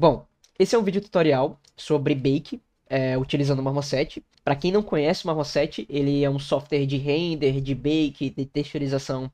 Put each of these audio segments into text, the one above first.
Bom, esse é um vídeo tutorial sobre Bake, é, utilizando o Marmoset. Para quem não conhece o Marmoset, ele é um software de render, de bake, de texturização.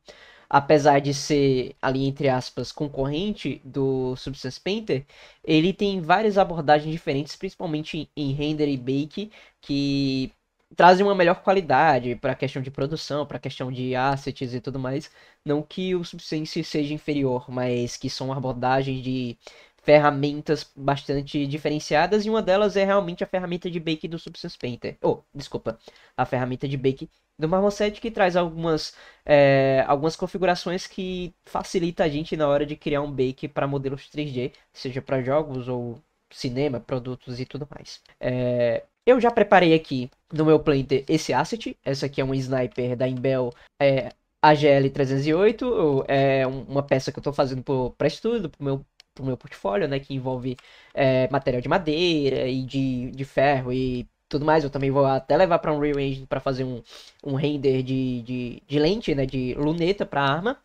Apesar de ser, ali entre aspas, concorrente do Substance Painter, ele tem várias abordagens diferentes, principalmente em render e bake, que trazem uma melhor qualidade para a questão de produção, para a questão de assets e tudo mais. Não que o Substance seja inferior, mas que são abordagens de ferramentas bastante diferenciadas e uma delas é realmente a ferramenta de bake do Substance Painter. Oh, desculpa, a ferramenta de bake do Marmoset que traz algumas, é, algumas configurações que facilita a gente na hora de criar um bake para modelos 3D, seja para jogos ou cinema, produtos e tudo mais. É, eu já preparei aqui no meu planter esse asset, essa aqui é um sniper da Imbel é, AGL308, é uma peça que eu estou fazendo para estudo, para meu pro meu portfólio, né? Que envolve é, material de madeira e de, de ferro e tudo mais. Eu também vou até levar para um Real Engine para fazer um, um render de, de, de lente, né? De luneta para arma.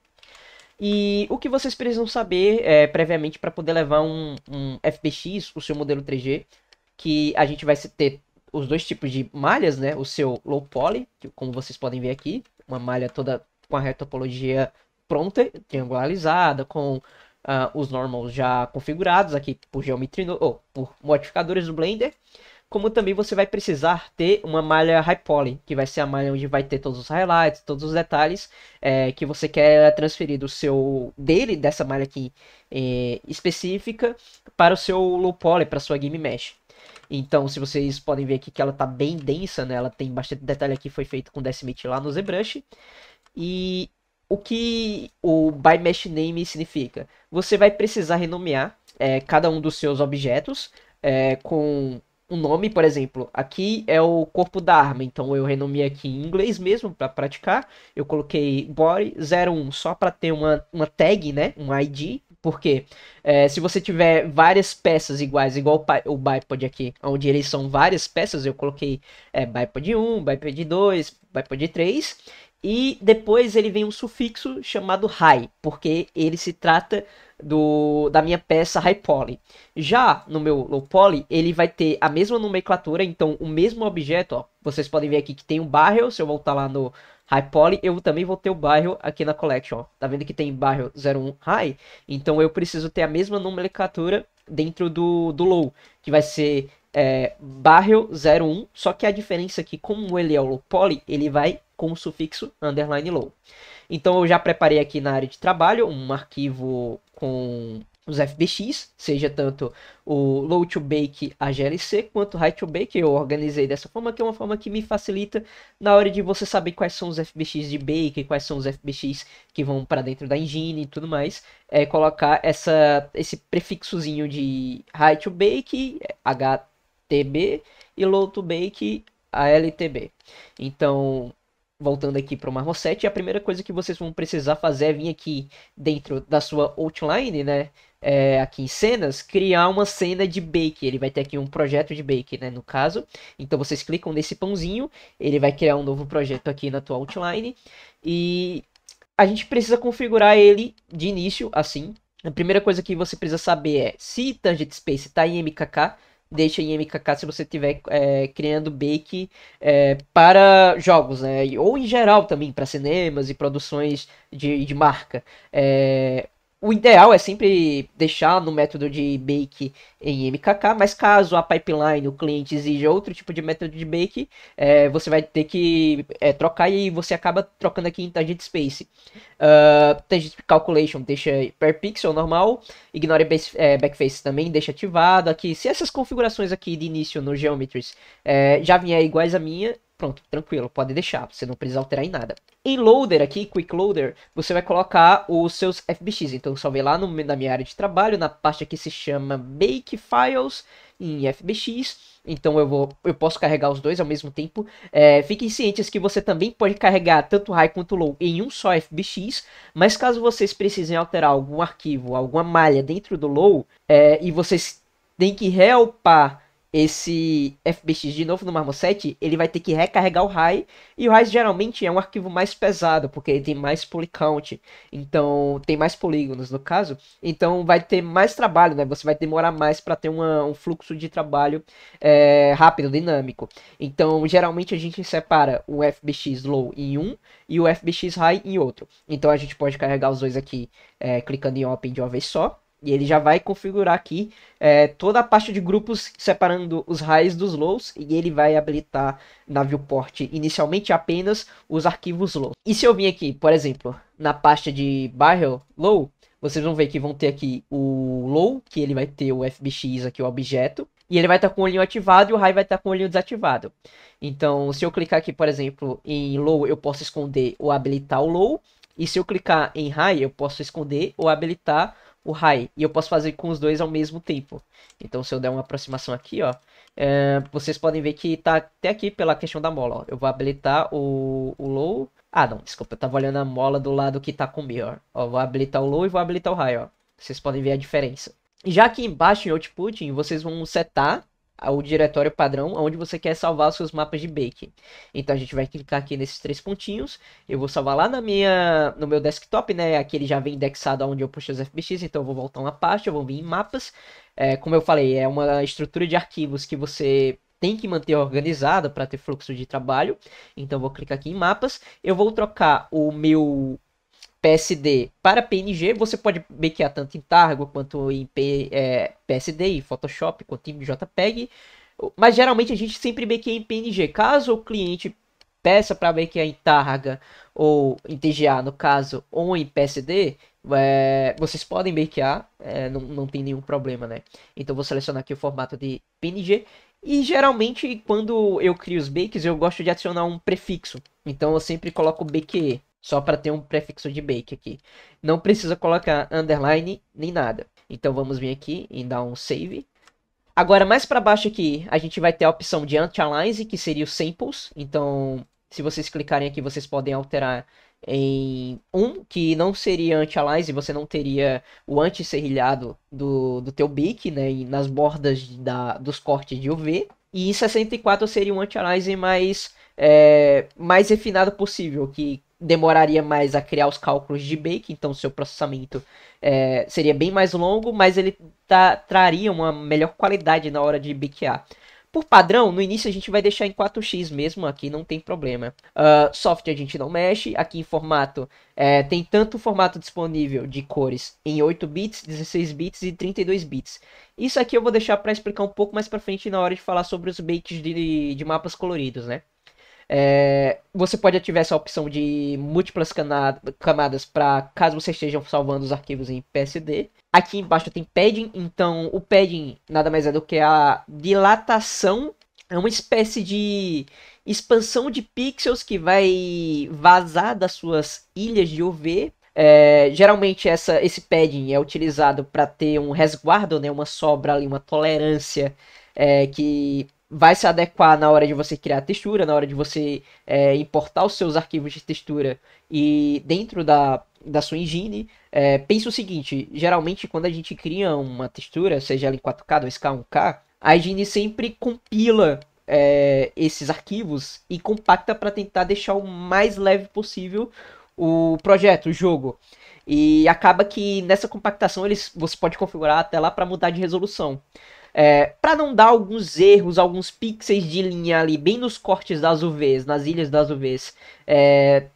E o que vocês precisam saber é, previamente para poder levar um, um FPX, o seu modelo 3G, que a gente vai ter os dois tipos de malhas, né? O seu low poly, como vocês podem ver aqui, uma malha toda com a retopologia pronta, triangularizada, com uh, os normals já configurados aqui por geometria ou por modificadores do Blender, como também você vai precisar ter uma malha high poly, que vai ser a malha onde vai ter todos os highlights, todos os detalhes é, que você quer transferir do seu dele dessa malha aqui é, específica para o seu low poly, para a sua game mesh. Então, se vocês podem ver aqui que ela está bem densa, né? Ela tem bastante detalhe aqui, foi feito com Decimate lá no ZBrush. E o que o by mesh name significa? Você vai precisar renomear é, cada um dos seus objetos é, com um nome, por exemplo. Aqui é o corpo da arma, então eu renomei aqui em inglês mesmo para praticar. Eu coloquei body 01 só para ter uma, uma tag, né? Um ID porque é, se você tiver várias peças iguais, igual o bipod aqui, onde eles são várias peças, eu coloquei é, bipod 1, bipod 2, bipod 3, e depois ele vem um sufixo chamado high, porque ele se trata do, da minha peça high poly. Já no meu low poly, ele vai ter a mesma nomenclatura, então o mesmo objeto, ó, vocês podem ver aqui que tem um barrel, se eu voltar lá no high poly, eu também vou ter o barrel aqui na collection, ó. Tá vendo que tem barrel 01 high? Então eu preciso ter a mesma nomenclatura dentro do, do low, que vai ser é, barrel 01, só que a diferença é que como ele é o low poly, ele vai com o sufixo underline low. Então eu já preparei aqui na área de trabalho um arquivo com os FBX, seja tanto o low to bake AGLC quanto high to bake, eu organizei dessa forma, que é uma forma que me facilita na hora de você saber quais são os FBX de bake, quais são os FBX que vão para dentro da engine e tudo mais, é colocar essa esse prefixozinho de high to bake HTB e low to bake ALTB. Então, voltando aqui para o Marmoset, a primeira coisa que vocês vão precisar fazer é vir aqui dentro da sua outline, né? É, aqui em cenas, criar uma cena de bake. Ele vai ter aqui um projeto de bake, né? No caso. Então vocês clicam nesse pãozinho, ele vai criar um novo projeto aqui na tua outline. E a gente precisa configurar ele de início, assim. A primeira coisa que você precisa saber é se Tangent Space está em MKK, deixa em MKK se você estiver é, criando bake é, para jogos, né? Ou em geral também, para cinemas e produções de, de marca. É, o ideal é sempre deixar no método de bake em MKK, mas caso a pipeline, o cliente exija outro tipo de método de bake, é, você vai ter que é, trocar e você acaba trocando aqui em tangent space. Uh, tangent calculation deixa per pixel normal, ignore base, é, backface também deixa ativado aqui. Se essas configurações aqui de início no Geometries é, já vier iguais a minha, Pronto, tranquilo, pode deixar, você não precisa alterar em nada. Em Loader aqui, Quick Loader, você vai colocar os seus FBX. Então eu salvei lá no, na minha área de trabalho, na parte que se chama Bake Files, em FBX. Então eu, vou, eu posso carregar os dois ao mesmo tempo. É, fiquem cientes que você também pode carregar tanto high quanto low em um só FBX. Mas caso vocês precisem alterar algum arquivo, alguma malha dentro do low, é, e vocês têm que realpar esse FBX de novo no marmoset, ele vai ter que recarregar o RAI, e o RAI geralmente é um arquivo mais pesado, porque ele tem mais polycount, então tem mais polígonos no caso, então vai ter mais trabalho, né? Você vai demorar mais para ter uma, um fluxo de trabalho é, rápido, dinâmico. Então geralmente a gente separa o FBX low em um e o FBX high em outro. Então a gente pode carregar os dois aqui é, clicando em open de uma vez só. E ele já vai configurar aqui é, toda a parte de grupos separando os highs dos lows e ele vai habilitar na viewport inicialmente apenas os arquivos low. E se eu vim aqui, por exemplo, na pasta de barrel low, vocês vão ver que vão ter aqui o low, que ele vai ter o FBX aqui, o objeto, e ele vai estar tá com o olhinho ativado e o high vai estar tá com o olhinho desativado. Então, se eu clicar aqui, por exemplo, em low, eu posso esconder ou habilitar o low, e se eu clicar em high, eu posso esconder ou habilitar o high. E eu posso fazer com os dois ao mesmo tempo. Então se eu der uma aproximação aqui, ó. É, vocês podem ver que tá até aqui pela questão da mola, ó. Eu vou habilitar o, o low. Ah, não, desculpa. Eu tava olhando a mola do lado que tá com o mirror. Ó, vou habilitar o low e vou habilitar o high, ó. Vocês podem ver a diferença. Já aqui embaixo em output vocês vão setar o diretório padrão onde você quer salvar os seus mapas de bake. Então a gente vai clicar aqui nesses três pontinhos. Eu vou salvar lá na minha, no meu desktop, né? Aqui ele já vem indexado onde eu puxei os FBX, então eu vou voltar uma pasta, eu vou vir em mapas. É, como eu falei, é uma estrutura de arquivos que você tem que manter organizada para ter fluxo de trabalho. Então eu vou clicar aqui em mapas. Eu vou trocar o meu PSD para PNG, você pode makear tanto em Targo quanto em P, é, PSD, em Photoshop, quanto em JPEG. Mas geralmente a gente sempre makeia em PNG. Caso o cliente peça para makear em Targa ou em TGA, no caso, ou em PSD, é, vocês podem makear, é, não, não tem nenhum problema, né? Então vou selecionar aqui o formato de PNG. E geralmente quando eu crio os bakes, eu gosto de adicionar um prefixo. Então eu sempre coloco BQE. Só para ter um prefixo de bake aqui. Não precisa colocar underline nem nada. Então vamos vir aqui e dar um save. Agora mais para baixo aqui a gente vai ter a opção de anti alize que seria os samples. Então se vocês clicarem aqui vocês podem alterar em um que não seria anti alize você não teria o anti-serrilhado do, do teu bake né, nas bordas da, dos cortes de UV. E 64 seria um anti-aliasing mais, é, mais refinado possível, que demoraria mais a criar os cálculos de Bake, então seu processamento é, seria bem mais longo, mas ele tá, traria uma melhor qualidade na hora de bakear. Por padrão, no início a gente vai deixar em 4x mesmo, aqui não tem problema. Uh, software a gente não mexe, aqui em formato, é, tem tanto o formato disponível de cores em 8 bits, 16 bits e 32 bits. Isso aqui eu vou deixar para explicar um pouco mais para frente na hora de falar sobre os bakes de, de mapas coloridos, né? É, você pode ativar essa opção de múltiplas camadas para caso você esteja salvando os arquivos em PSD. Aqui embaixo tem padding, então o padding nada mais é do que a dilatação, é uma espécie de expansão de pixels que vai vazar das suas ilhas de UV. É, geralmente essa, esse padding é utilizado para ter um resguardo, né, uma sobra ali, uma tolerância é, que vai se adequar na hora de você criar textura, na hora de você é, importar os seus arquivos de textura e dentro da, da sua engine. É, pensa o seguinte: geralmente, quando a gente cria uma textura, seja ela em 4K, 2K, 1K, a engine sempre compila é, esses arquivos e compacta para tentar deixar o mais leve possível o projeto, o jogo. E acaba que nessa compactação eles, você pode configurar até lá para mudar de resolução. É, para não dar alguns erros, alguns pixels de linha ali, bem nos cortes das UVs, nas ilhas das UVs, é,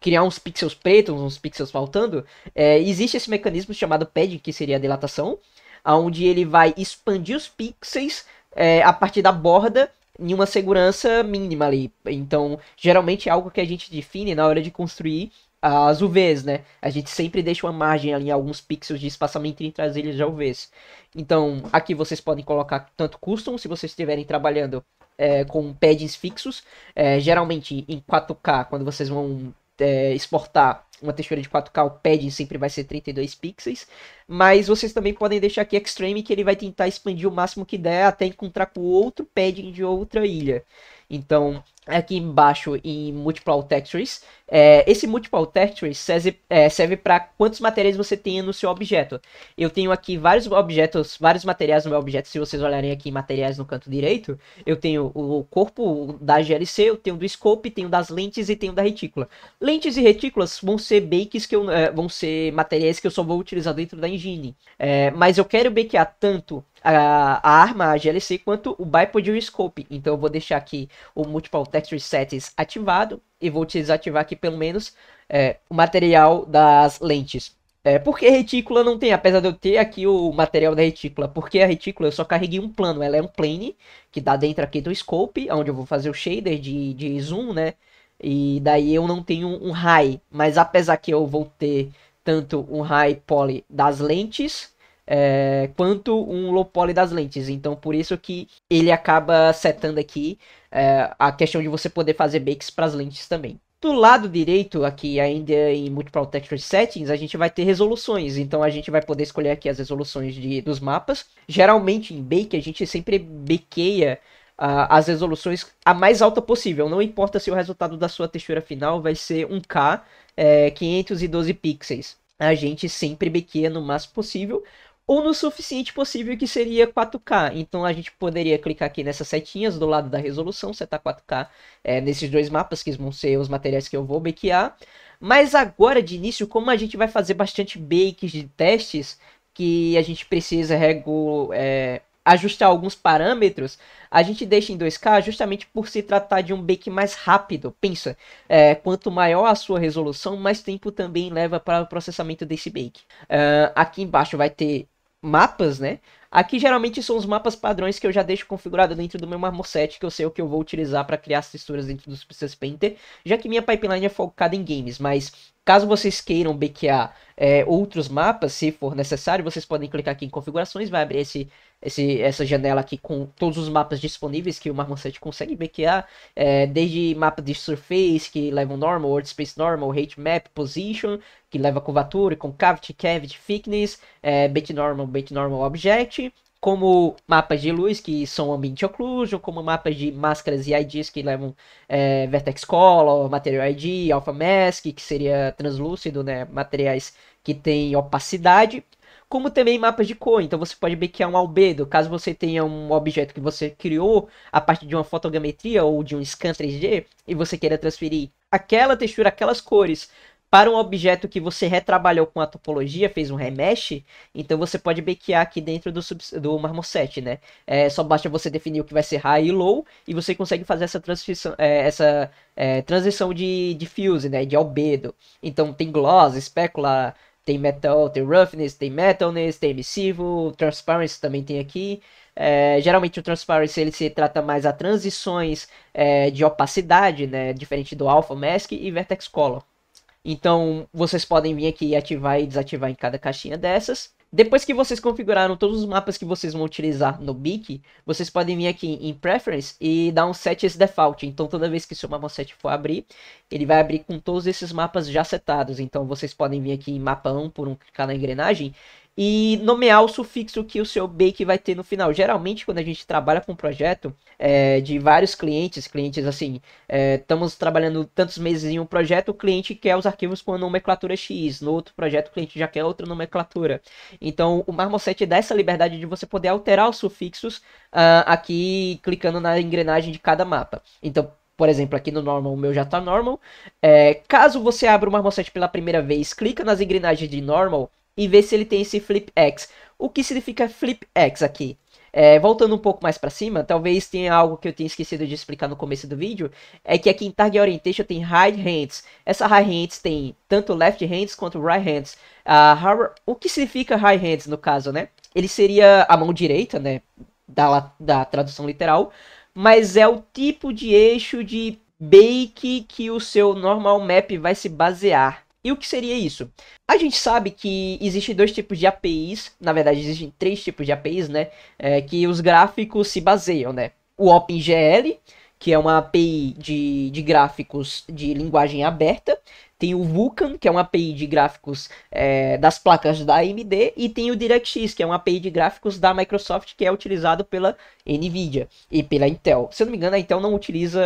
criar uns pixels pretos, uns pixels faltando, é, existe esse mecanismo chamado padding, que seria a dilatação, onde ele vai expandir os pixels é, a partir da borda em uma segurança mínima ali. Então, geralmente é algo que a gente define na hora de construir as UVs, né? A gente sempre deixa uma margem ali, alguns pixels de espaçamento entre as ilhas de UVs. Então, aqui vocês podem colocar tanto custom, se vocês estiverem trabalhando é, com pads fixos. É, geralmente, em 4K, quando vocês vão é, exportar uma textura de 4K, o padding sempre vai ser 32 pixels. Mas vocês também podem deixar aqui Extreme, que ele vai tentar expandir o máximo que der até encontrar com outro padding de outra ilha. Então, é aqui embaixo em Multiple Textures. É, esse Multiple Textures serve, é, serve para quantos materiais você tem no seu objeto. Eu tenho aqui vários objetos, vários materiais no meu objeto. Se vocês olharem aqui em materiais no canto direito, eu tenho o corpo da GLC, eu tenho do scope, tenho das lentes e tenho da retícula. Lentes e retículas vão ser bakes que eu, é, vão ser materiais que eu só vou utilizar dentro da engine. É, mas eu quero bakear tanto a, a, arma, a GLC, quanto o bipod e o scope. Então eu vou deixar aqui o Multiple Texture Settings ativado e vou desativar aqui pelo menos é, o material das lentes. É, por que retícula não tem? Apesar de eu ter aqui o material da retícula, porque a retícula eu só carreguei um plano, ela é um plane, que dá dentro aqui do scope, onde eu vou fazer o shader de, de zoom, né? E daí eu não tenho um high, mas apesar que eu vou ter tanto um high poly das lentes, é, quanto um low poly das lentes. Então, por isso que ele acaba setando aqui é, a questão de você poder fazer bakes para as lentes também. Do lado direito, aqui ainda em Multiple Texture Settings, a gente vai ter resoluções. Então a gente vai poder escolher aqui as resoluções de, dos mapas. Geralmente em Bake, a gente sempre bakeia uh, as resoluções a mais alta possível. Não importa se o resultado da sua textura final vai ser 1K, é, 512 pixels. A gente sempre bakeia no máximo possível ou no suficiente possível que seria 4K. Então a gente poderia clicar aqui nessas setinhas do lado da resolução, setar 4K é, eh, nesses dois mapas que vão ser os materiais que eu vou bakear. Mas agora de início, como a gente vai fazer bastante bakes de testes que a gente precisa regu é, ajustar alguns parâmetros, a gente deixa em 2K justamente por se tratar de um bake mais rápido. Pensa, é, quanto maior a sua resolução, mais tempo também leva para o processamento desse bake. Uh, aqui embaixo vai ter mapas, né? Aqui geralmente são os mapas padrões que eu já deixo configurado dentro do meu marmoset, que eu sei o que eu vou utilizar para criar as texturas dentro do Princess Painter, já que minha pipeline é focada em games, mas caso vocês queiram bakear é, outros mapas, se for necessário, vocês podem clicar aqui em configurações, vai abrir esse esse, essa janela aqui com todos os mapas disponíveis que o Marmoset consegue mapear, é, desde mapa de surface que leva normal, world space normal, height map, position, que leva curvatura, concavity, cavity, thickness, é, bit normal, bit normal object, como mapas de luz que são ambiente occlusion, como mapas de máscaras e IDs que levam é, vertex color, material ID, alpha mask, que seria translúcido, né, materiais que têm opacidade como também mapas de cor. Então você pode bequear um albedo, caso você tenha um objeto que você criou a partir de uma fotogrametria ou de um scan 3D e você queira transferir aquela textura, aquelas cores para um objeto que você retrabalhou com a topologia, fez um remesh, então você pode bequear aqui dentro do, do marmoset, né? É, só basta você definir o que vai ser high e low e você consegue fazer essa transição, é, essa é, transição de, de fuse, né? De albedo. Então tem gloss, especula, tem metal, tem roughness, tem metalness, tem emissivo, transparency também tem aqui. É, geralmente o transparency ele se trata mais a transições é, de opacidade, né, diferente do alpha mask e vertex color. Então, vocês podem vir aqui e ativar e desativar em cada caixinha dessas. Depois que vocês configuraram todos os mapas que vocês vão utilizar no BIC, vocês podem vir aqui em Preference e dar um set as default. Então toda vez que seu mapa set for abrir, ele vai abrir com todos esses mapas já setados. Então vocês podem vir aqui em mapa 1 por um clicar tá na engrenagem e nomear o sufixo que o seu bake vai ter no final. Geralmente, quando a gente trabalha com um projeto é, de vários clientes, clientes assim, é, estamos trabalhando tantos meses em um projeto, o cliente quer os arquivos com a nomenclatura X, no outro projeto o cliente já quer outra nomenclatura. Então, o Marmoset dá essa liberdade de você poder alterar os sufixos uh, aqui clicando na engrenagem de cada mapa. Então, por exemplo, aqui no normal, o meu já está normal. É, caso você abra o marmoset pela primeira vez, clica nas engrenagens de normal, e ver se ele tem esse Flip X. O que significa Flip X aqui? É, voltando um pouco mais para cima, talvez tenha algo que eu tenha esquecido de explicar no começo do vídeo, é que aqui em Target Orientation tem High Hands. Essa High Hands tem tanto Left Hands quanto Right Hands. o que significa High Hands no caso, né? Ele seria a mão direita, né? Da, da tradução literal, mas é o tipo de eixo de bake que o seu normal map vai se basear. E o que seria isso? A gente sabe que existem dois tipos de APIs, na verdade existem três tipos de APIs, né? É, que os gráficos se baseiam, né? O OpenGL, que é uma API de, de gráficos de linguagem aberta. Tem o Vulkan, que é uma API de gráficos é, das placas da AMD. E tem o DirectX, que é uma API de gráficos da Microsoft, que é utilizado pela NVIDIA e pela Intel. Se eu não me engano, a Intel não utiliza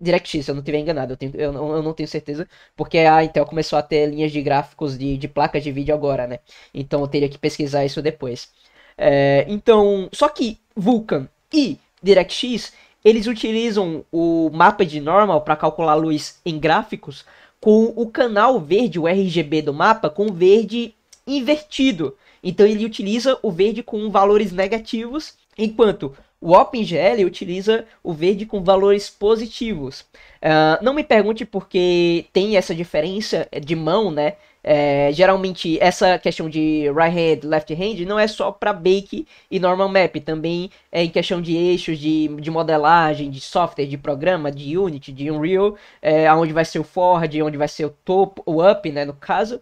DirectX, se eu não estiver enganado, eu, tenho, eu, eu, não tenho certeza, porque a Intel começou a ter linhas de gráficos de, de placas de vídeo agora, né? Então eu teria que pesquisar isso depois. É, então, só que Vulkan e DirectX, eles utilizam o mapa de normal para calcular luz em gráficos com o canal verde, o RGB do mapa, com verde invertido. Então ele utiliza o verde com valores negativos, enquanto o OpenGL utiliza o verde com valores positivos. Uh, não me pergunte por que tem essa diferença de mão, né? É, geralmente essa questão de right hand, left hand não é só para bake e normal map, também é em questão de eixos de, de modelagem, de software, de programa, de Unity, de Unreal, é, onde vai ser o forward, onde vai ser o top, o up, né, no caso.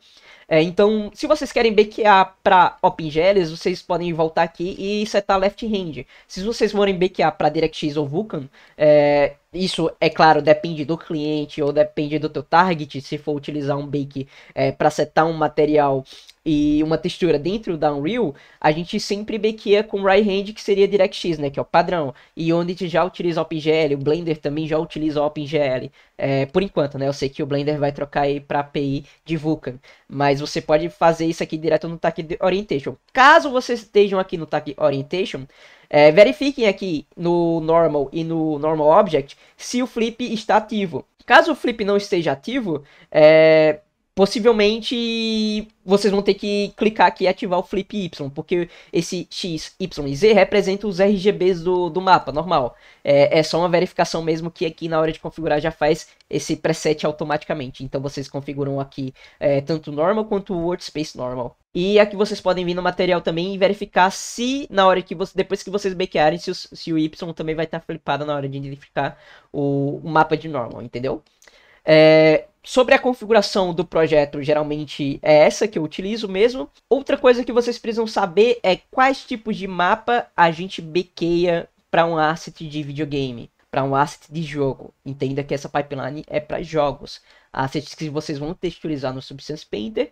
É, então, se vocês querem backar para OpenGLs, vocês podem voltar aqui e setar left hand. Se vocês forem backar para DirectX ou Vulkan, é, isso, é claro, depende do cliente ou depende do teu target, se for utilizar um bake é, para setar um material e uma textura dentro da Unreal, a gente sempre bequeia com right-hand, que seria DirectX, né? Que é o padrão. E gente já utiliza OpenGL, o Blender também já utiliza OpenGL. É, por enquanto, né? Eu sei que o Blender vai trocar aí para API de Vulkan. Mas você pode fazer isso aqui direto no TAC Orientation. Caso vocês estejam aqui no TAC Orientation, é, verifiquem aqui no Normal e no Normal Object se o Flip está ativo. Caso o Flip não esteja ativo, é, Possivelmente vocês vão ter que clicar aqui e ativar o Flip Y, porque esse X, Y e Z representam os RGBs do, do mapa, normal. É, é só uma verificação mesmo que aqui na hora de configurar já faz esse preset automaticamente. Então vocês configuram aqui é, tanto normal quanto workspace normal. E aqui vocês podem vir no material também e verificar se na hora que você, depois que vocês bequearem, se, se o Y também vai estar tá flipado na hora de identificar o, o mapa de normal, entendeu? É, sobre a configuração do projeto, geralmente é essa que eu utilizo mesmo. Outra coisa que vocês precisam saber é quais tipos de mapa a gente bequeia para um asset de videogame, para um asset de jogo. Entenda que essa pipeline é para jogos, assets que vocês vão texturizar no Substance Painter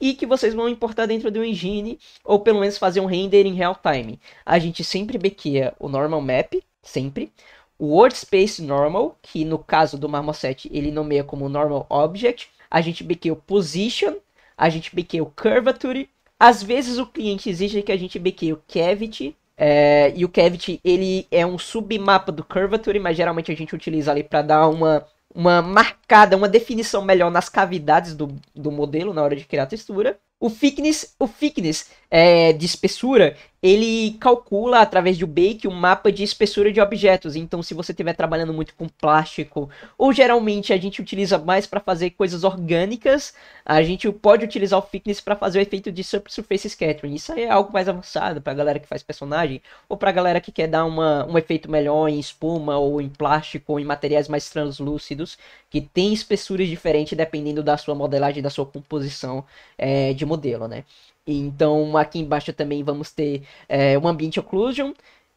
e que vocês vão importar dentro do engine ou pelo menos fazer um render em real time. A gente sempre bequeia o normal map, sempre o workspace normal, que no caso do marmoset ele nomeia como normal object, a gente baqueia o position, a gente baqueia o curvature, às vezes o cliente exige que a gente baqueie o cavity, é, e o cavity ele é um submapa do curvature, mas geralmente a gente utiliza ali para dar uma, uma marcada, uma definição melhor nas cavidades do, do modelo na hora de criar a textura. O thickness, o thickness é, de espessura, ele calcula através do Bake o um mapa de espessura de objetos. Então, se você estiver trabalhando muito com plástico, ou geralmente a gente utiliza mais para fazer coisas orgânicas, a gente pode utilizar o Fitness para fazer o efeito de surface scattering. Isso aí é algo mais avançado para a galera que faz personagem, ou para a galera que quer dar uma, um efeito melhor em espuma, ou em plástico, ou em materiais mais translúcidos, que tem espessuras diferentes dependendo da sua modelagem, da sua composição é, de modelo, né? Então aqui embaixo também vamos ter é, o Ambient Occlusion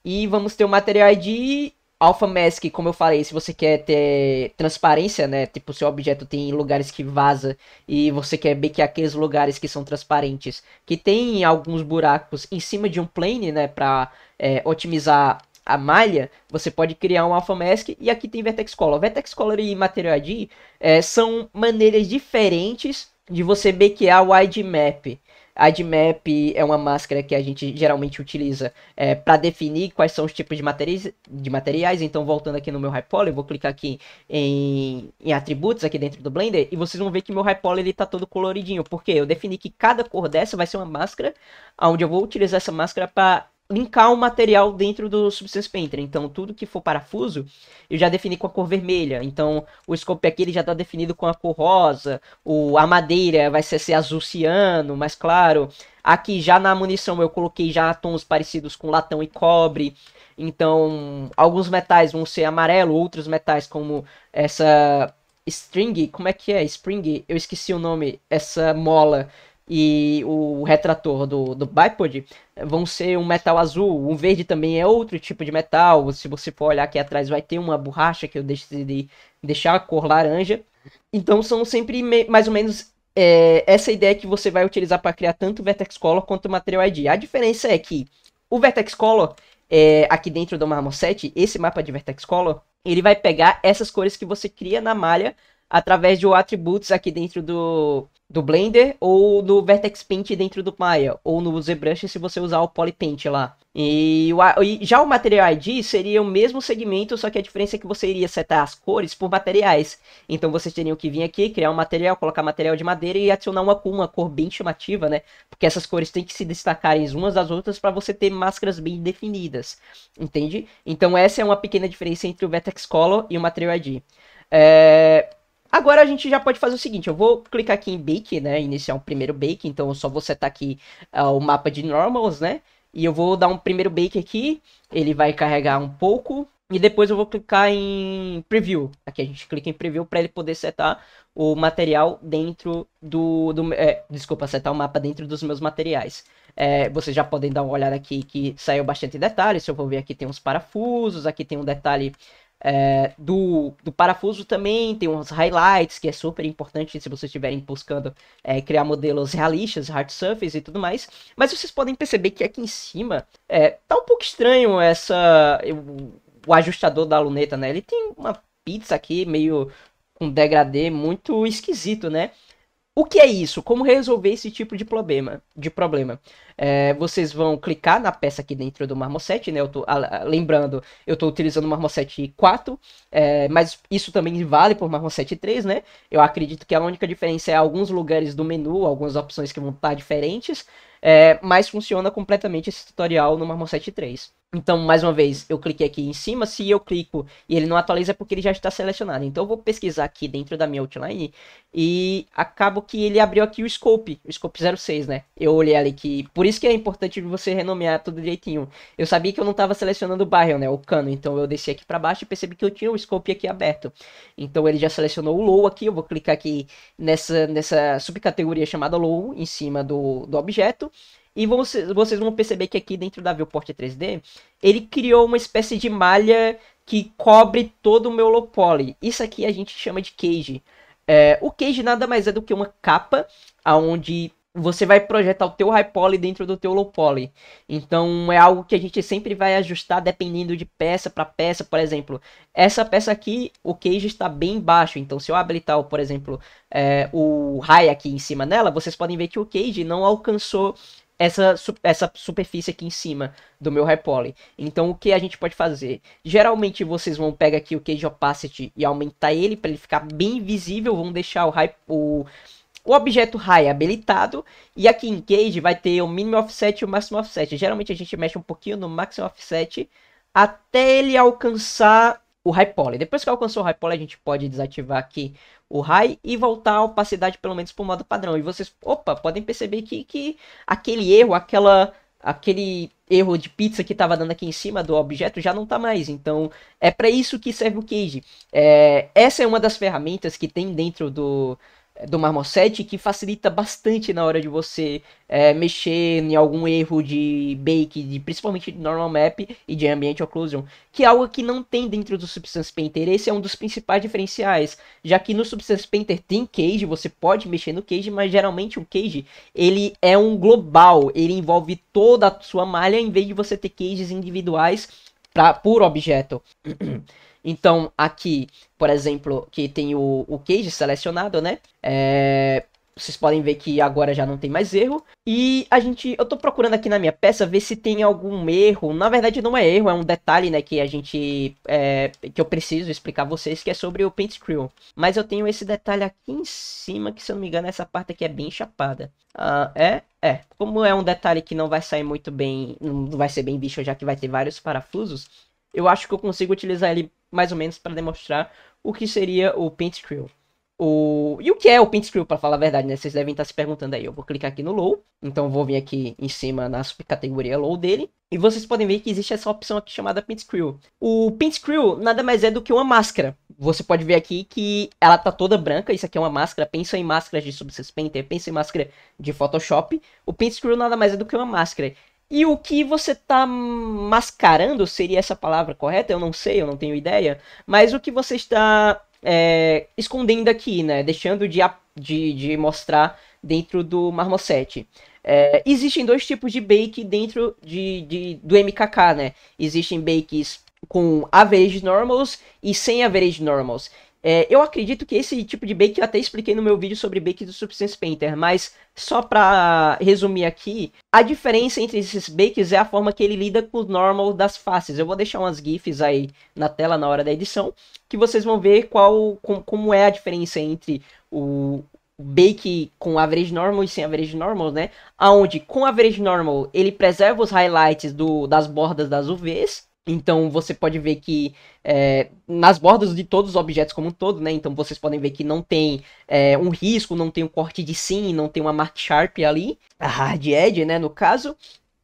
e vamos ter o Material ID Alpha Mask, como eu falei, se você quer ter transparência, né? Tipo, seu objeto tem lugares que vaza e você quer ver que aqueles lugares que são transparentes, que tem alguns buracos em cima de um plane, né? Pra é, otimizar a malha, você pode criar um Alpha Mask e aqui tem Vertex Color. Vertex Color e Material ID é, são maneiras diferentes de você bequear o wide Map. A é uma máscara que a gente geralmente utiliza é, para definir quais são os tipos de materiais, de materiais. Então, voltando aqui no meu Hypoly, eu vou clicar aqui em, em atributos aqui dentro do Blender e vocês vão ver que meu Hypoly ele está todo coloridinho, porque eu defini que cada cor dessa vai ser uma máscara, onde eu vou utilizar essa máscara para linkar o um material dentro do Substance Painter. Então, tudo que for parafuso, eu já defini com a cor vermelha. Então, o scope aqui ele já está definido com a cor rosa. O, a madeira vai ser, ser azul ciano, mais claro. Aqui, já na munição, eu coloquei já tons parecidos com latão e cobre. Então, alguns metais vão ser amarelo, outros metais como essa string, como é que é? Spring, eu esqueci o nome, essa mola e o retrator do, do bipod vão ser um metal azul. O verde também é outro tipo de metal. Se você for olhar aqui atrás, vai ter uma borracha que eu decidi deixar a cor laranja. Então são sempre mais ou menos é, essa ideia que você vai utilizar para criar tanto o Vertex Color quanto o Material ID. A diferença é que o Vertex Color, é, aqui dentro do Marmoset, esse mapa de Vertex Color, ele vai pegar essas cores que você cria na malha através do atributos aqui dentro do, do Blender, ou no Vertex Paint dentro do Maya, ou no ZBrush se você usar o Polypaint lá. E, e já o Material ID seria o mesmo segmento, só que a diferença é que você iria setar as cores por materiais. Então vocês teriam que vir aqui, criar um material, colocar material de madeira e adicionar uma, uma cor bem chamativa, né? Porque essas cores têm que se destacarem umas das outras para você ter máscaras bem definidas, entende? Então essa é uma pequena diferença entre o Vertex Color e o Material ID. É... Agora a gente já pode fazer o seguinte, eu vou clicar aqui em Bake, né, iniciar um primeiro Bake, então eu só vou setar aqui uh, o mapa de Normals, né, e eu vou dar um primeiro Bake aqui, ele vai carregar um pouco, e depois eu vou clicar em Preview, aqui a gente clica em Preview para ele poder setar o material dentro do, do é, desculpa, setar o mapa dentro dos meus materiais. É, vocês já podem dar uma olhada aqui que saiu bastante detalhe. Se eu vou ver aqui tem uns parafusos, aqui tem um detalhe é, do, do, parafuso também tem uns highlights que é super importante se vocês estiverem buscando é, criar modelos realistas, hard surface e tudo mais. Mas vocês podem perceber que aqui em cima é, tá um pouco estranho essa o, o ajustador da luneta, né? Ele tem uma pizza aqui meio com um degradê muito esquisito, né? O que é isso? Como resolver esse tipo de problema? De problema? É, vocês vão clicar na peça aqui dentro do Marmoset, né? Eu tô, a, a, lembrando, eu estou utilizando o Marmoset 4, é, mas isso também vale para o Marmoset 3, né? Eu acredito que a única diferença é alguns lugares do menu, algumas opções que vão estar diferentes, é, mas funciona completamente esse tutorial no Marmoset 3. Então, mais uma vez, eu cliquei aqui em cima. Se eu clico e ele não atualiza, é porque ele já está selecionado. Então, eu vou pesquisar aqui dentro da minha outline e acabo que ele abriu aqui o scope, o scope 06, né? Eu olhei ali que... Por isso que é importante você renomear tudo direitinho. Eu sabia que eu não estava selecionando o barrel, né? O cano. Então, eu desci aqui para baixo e percebi que eu tinha o scope aqui aberto. Então, ele já selecionou o low aqui. Eu vou clicar aqui nessa, nessa subcategoria chamada low, em cima do, do objeto. E vocês, vocês vão perceber que aqui dentro da viewport 3D, ele criou uma espécie de malha que cobre todo o meu low poly. Isso aqui a gente chama de cage. É, o cage nada mais é do que uma capa aonde você vai projetar o teu high poly dentro do teu low poly. Então é algo que a gente sempre vai ajustar dependendo de peça para peça. Por exemplo, essa peça aqui, o cage está bem baixo. Então se eu habilitar, por exemplo, é, o high aqui em cima dela vocês podem ver que o cage não alcançou essa, essa superfície aqui em cima do meu repoly. Então o que a gente pode fazer? Geralmente vocês vão pegar aqui o Cage Opacity e aumentar ele para ele ficar bem visível, vão deixar o, o, o objeto high habilitado e aqui em Cage vai ter o mínimo offset e o máximo offset. Geralmente a gente mexe um pouquinho no máximo offset até ele alcançar o high poly. Depois que alcançou o high poly, a gente pode desativar aqui o high e voltar a opacidade pelo menos para o modo padrão. E vocês, opa, podem perceber que, que aquele erro, aquela aquele erro de pizza que estava dando aqui em cima do objeto já não está mais. Então é para isso que serve o Cage. É, essa é uma das ferramentas que tem dentro do é, do marmoset que facilita bastante na hora de você é, mexer em algum erro de bake, de, principalmente de normal map e de ambient occlusion, que é algo que não tem dentro do Substance Painter. Esse é um dos principais diferenciais, já que no Substance Painter tem cage, você pode mexer no cage, mas geralmente o cage ele é um global, ele envolve toda a sua malha em vez de você ter cages individuais pra, por objeto. Então, aqui, por exemplo, que tem o, o cage selecionado, né? É, vocês podem ver que agora já não tem mais erro. E a gente, eu tô procurando aqui na minha peça ver se tem algum erro. Na verdade não é erro, é um detalhe, né, que a gente, é, que eu preciso explicar a vocês, que é sobre o paint screw. Mas eu tenho esse detalhe aqui em cima, que se eu não me engano essa parte aqui é bem chapada. Ah, é, é, como é um detalhe que não vai sair muito bem, não vai ser bem bicho já que vai ter vários parafusos, eu acho que eu consigo utilizar ele mais ou menos para demonstrar o que seria o Paint Screw. O... E o que é o Paint Screw, para falar a verdade, né? Vocês devem estar se perguntando aí. Eu vou clicar aqui no Low. Então vou vir aqui em cima na subcategoria Low dele. E vocês podem ver que existe essa opção aqui chamada Paint Screw. O Paint Screw nada mais é do que uma máscara. Você pode ver aqui que ela tá toda branca. Isso aqui é uma máscara. Pensa em máscaras de Substance Painter, pensa em máscara de Photoshop. O Paint Screw nada mais é do que uma máscara. E o que você está mascarando seria essa palavra correta? Eu não sei, eu não tenho ideia. Mas o que você está é, escondendo aqui, né? Deixando de, de, de mostrar dentro do Marmoset. É, existem dois tipos de bake dentro de, de, do MKK, né? Existem bakes com average normals e sem average normals. É, eu acredito que esse tipo de bake eu até expliquei no meu vídeo sobre bake do Substance Painter, mas só para resumir aqui, a diferença entre esses bakes é a forma que ele lida com o normal das faces. Eu vou deixar umas GIFs aí na tela na hora da edição, que vocês vão ver qual com, como é a diferença entre o bake com average normal e sem average normal, né? Aonde com average normal ele preserva os highlights do, das bordas das UVs, então você pode ver que é, nas bordas de todos os objetos como um todo, né? Então vocês podem ver que não tem é, um risco, não tem um corte de sim, não tem uma mark sharp ali, a hard edge, né? No caso.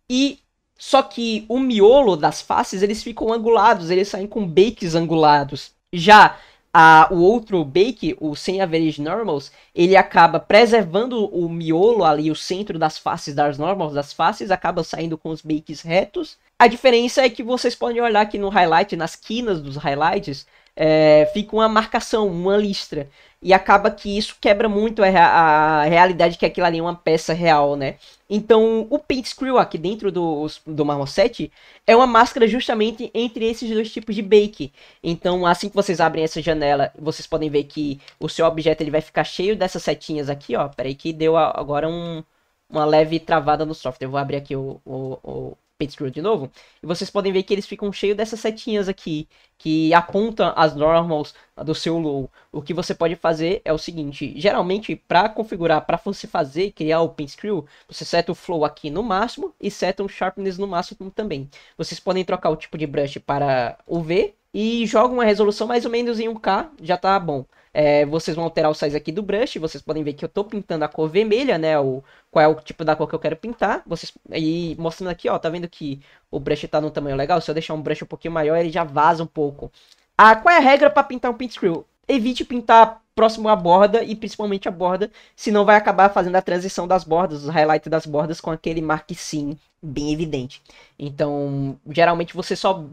E só que o miolo das faces eles ficam angulados, eles saem com bakes angulados. Já a, o outro bake, o sem average normals, ele acaba preservando o miolo ali, o centro das faces das normals, das faces, acaba saindo com os bakes retos. A diferença é que vocês podem olhar aqui no highlight, nas quinas dos highlights, é, fica uma marcação, uma listra. E acaba que isso quebra muito a, a realidade que aquilo ali é uma peça real, né? Então, o Paint Screw aqui dentro do, do Marmoset é uma máscara justamente entre esses dois tipos de bake. Então, assim que vocês abrem essa janela, vocês podem ver que o seu objeto ele vai ficar cheio dessas setinhas aqui, ó. Peraí que deu agora um, uma leve travada no software. Eu vou abrir aqui o, o, o Petscrew de novo, e vocês podem ver que eles ficam cheios dessas setinhas aqui, que apontam as normals do seu low. O que você pode fazer é o seguinte, geralmente para configurar, para você fazer, criar o Petscrew, você seta o flow aqui no máximo e seta o sharpness no máximo também. Vocês podem trocar o tipo de brush para UV e joga uma resolução mais ou menos em 1K, já tá bom. É, vocês vão alterar o size aqui do brush, vocês podem ver que eu estou pintando a cor vermelha, né, o, qual é o tipo da cor que eu quero pintar. Vocês, e mostrando aqui, ó, tá vendo que o brush está num tamanho legal? Se eu deixar um brush um pouquinho maior, ele já vaza um pouco. Ah, qual é a regra para pintar um paint screw? Evite pintar próximo à borda e principalmente a borda, senão vai acabar fazendo a transição das bordas, os highlights das bordas com aquele marque sim bem evidente. Então, geralmente você só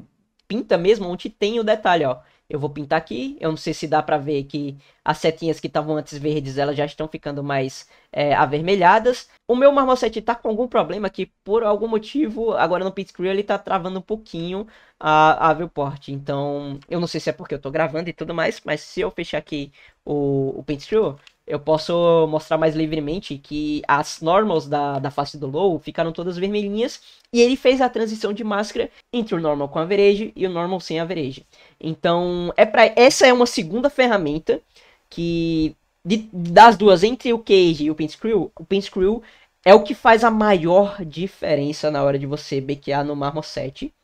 pinta mesmo onde tem o detalhe, ó eu vou pintar aqui. Eu não sei se dá para ver que as setinhas que estavam antes verdes, elas já estão ficando mais é, avermelhadas. O meu marmosete tá com algum problema que, por algum motivo, agora no pit screen ele tá travando um pouquinho a, a viewport. Então, eu não sei se é porque eu tô gravando e tudo mais, mas se eu fechar aqui o, o pit eu posso mostrar mais livremente que as normals da, da face do Low ficaram todas vermelhinhas e ele fez a transição de máscara entre o normal com a average e o normal sem a average. Então, é para essa é uma segunda ferramenta que de, das duas entre o cage e o pinscrew, o pinscrew é o que faz a maior diferença na hora de você bequear no Marmoset. 7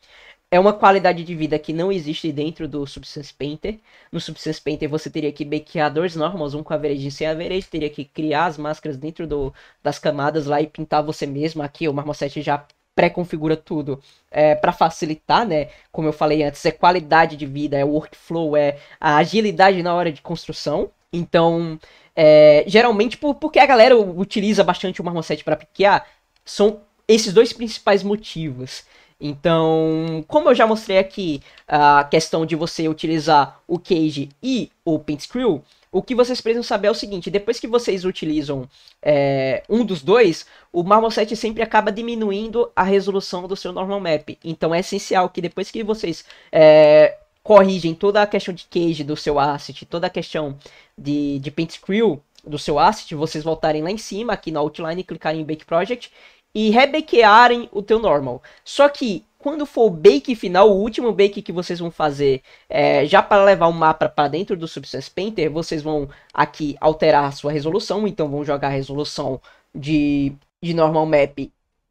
é uma qualidade de vida que não existe dentro do Substance Painter. No Substance Painter você teria que bequear dois normals, um com a average e sem average, teria que criar as máscaras dentro do, das camadas lá e pintar você mesmo. Aqui o Marmoset já pré-configura tudo é, para facilitar, né? Como eu falei antes, é qualidade de vida, é workflow, é a agilidade na hora de construção. Então, é, geralmente, por, porque a galera utiliza bastante o Marmoset para piquear, são esses dois principais motivos. Então, como eu já mostrei aqui a questão de você utilizar o Cage e o screw, o que vocês precisam saber é o seguinte: depois que vocês utilizam é, um dos dois, o Marmoset sempre acaba diminuindo a resolução do seu normal map. Então é essencial que depois que vocês é, corrigem toda a questão de cage do seu asset, toda a questão de, de paint screw do seu asset, vocês voltarem lá em cima, aqui no outline, clicarem em Bake Project e rebequearem o teu normal. Só que quando for o bake final, o último bake que vocês vão fazer, é, já para levar o mapa para dentro do Substance Painter, vocês vão aqui alterar a sua resolução, então vão jogar a resolução de, de normal map,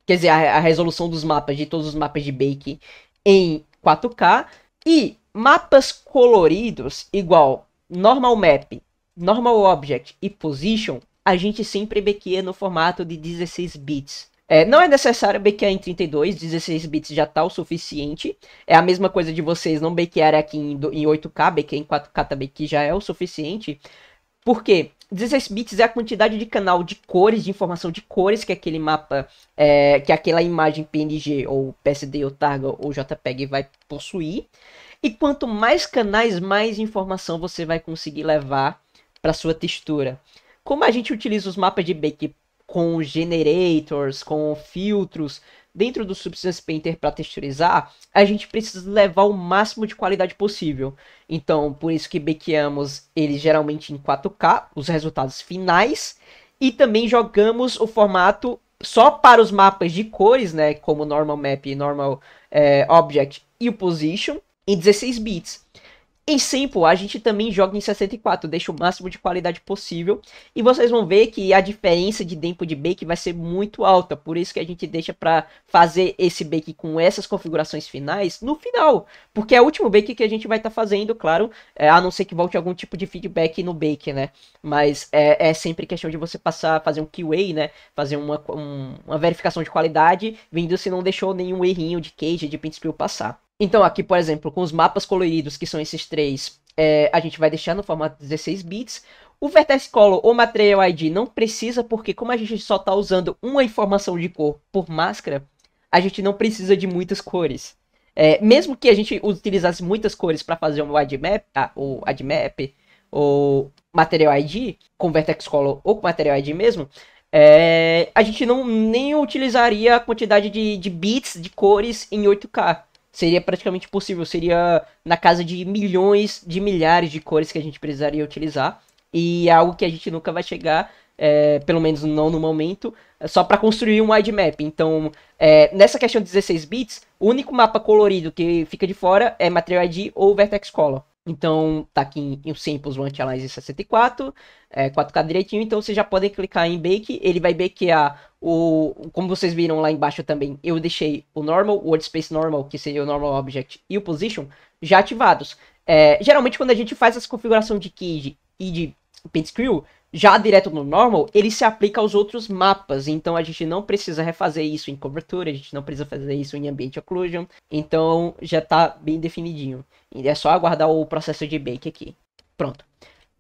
quer dizer, a, a resolução dos mapas, de todos os mapas de bake em 4K, e mapas coloridos igual normal map, normal object e position, a gente sempre bequeia no formato de 16 bits. É, não é necessário bakear em 32, 16 bits já tá o suficiente. É a mesma coisa de vocês não bakearem aqui em, em 8K, bakear em 4K também, que já é o suficiente. Por quê? 16 bits é a quantidade de canal de cores, de informação de cores que aquele mapa, é, que aquela imagem PNG ou PSD ou Targa ou JPEG vai possuir. E quanto mais canais, mais informação você vai conseguir levar para sua textura. Como a gente utiliza os mapas de Bake com generators, com filtros dentro do Substance Painter para texturizar, a gente precisa levar o máximo de qualidade possível. Então, por isso que baqueamos ele geralmente em 4K, os resultados finais, e também jogamos o formato só para os mapas de cores, né, como Normal Map e Normal é, Object e o Position, em 16 bits. Em Simple, a gente também joga em 64, deixa o máximo de qualidade possível. E vocês vão ver que a diferença de tempo de bake vai ser muito alta. Por isso que a gente deixa para fazer esse bake com essas configurações finais no final. Porque é o último bake que a gente vai estar tá fazendo, claro. É, a não ser que volte algum tipo de feedback no bake, né? Mas é, é sempre questão de você passar, fazer um QA, né? Fazer uma, um, uma verificação de qualidade, vendo se não deixou nenhum errinho de cage, de print screen passar. Então, aqui, por exemplo, com os mapas coloridos, que são esses três, é, a gente vai deixar no formato 16 bits. O Vertex Color ou Material ID não precisa, porque como a gente só está usando uma informação de cor por máscara, a gente não precisa de muitas cores. É, mesmo que a gente utilizasse muitas cores para fazer um Map, ah, ou Map, ou Material ID, com Vertex Color ou com Material ID mesmo, é, a gente não nem utilizaria a quantidade de, de bits de cores em 8K seria praticamente possível, seria na casa de milhões, de milhares de cores que a gente precisaria utilizar e é algo que a gente nunca vai chegar, é, pelo menos não no momento, é, só para construir um Map. Então, é, nessa questão de 16 bits, o único mapa colorido que fica de fora é Material ID ou Vertex Color. Então, tá aqui em, em Simples o Challenge 64, é, 4K direitinho, então vocês já podem clicar em Bake, ele vai bakear o... Como vocês viram lá embaixo também, eu deixei o Normal, o Workspace Normal, que seria o Normal Object, e o Position, já ativados. É, geralmente quando a gente faz essa configuração de Key e de Paint Screw, já direto no normal, ele se aplica aos outros mapas, então a gente não precisa refazer isso em cobertura, a gente não precisa fazer isso em ambiente occlusion, então já está bem definidinho. E é só aguardar o processo de bake aqui. Pronto.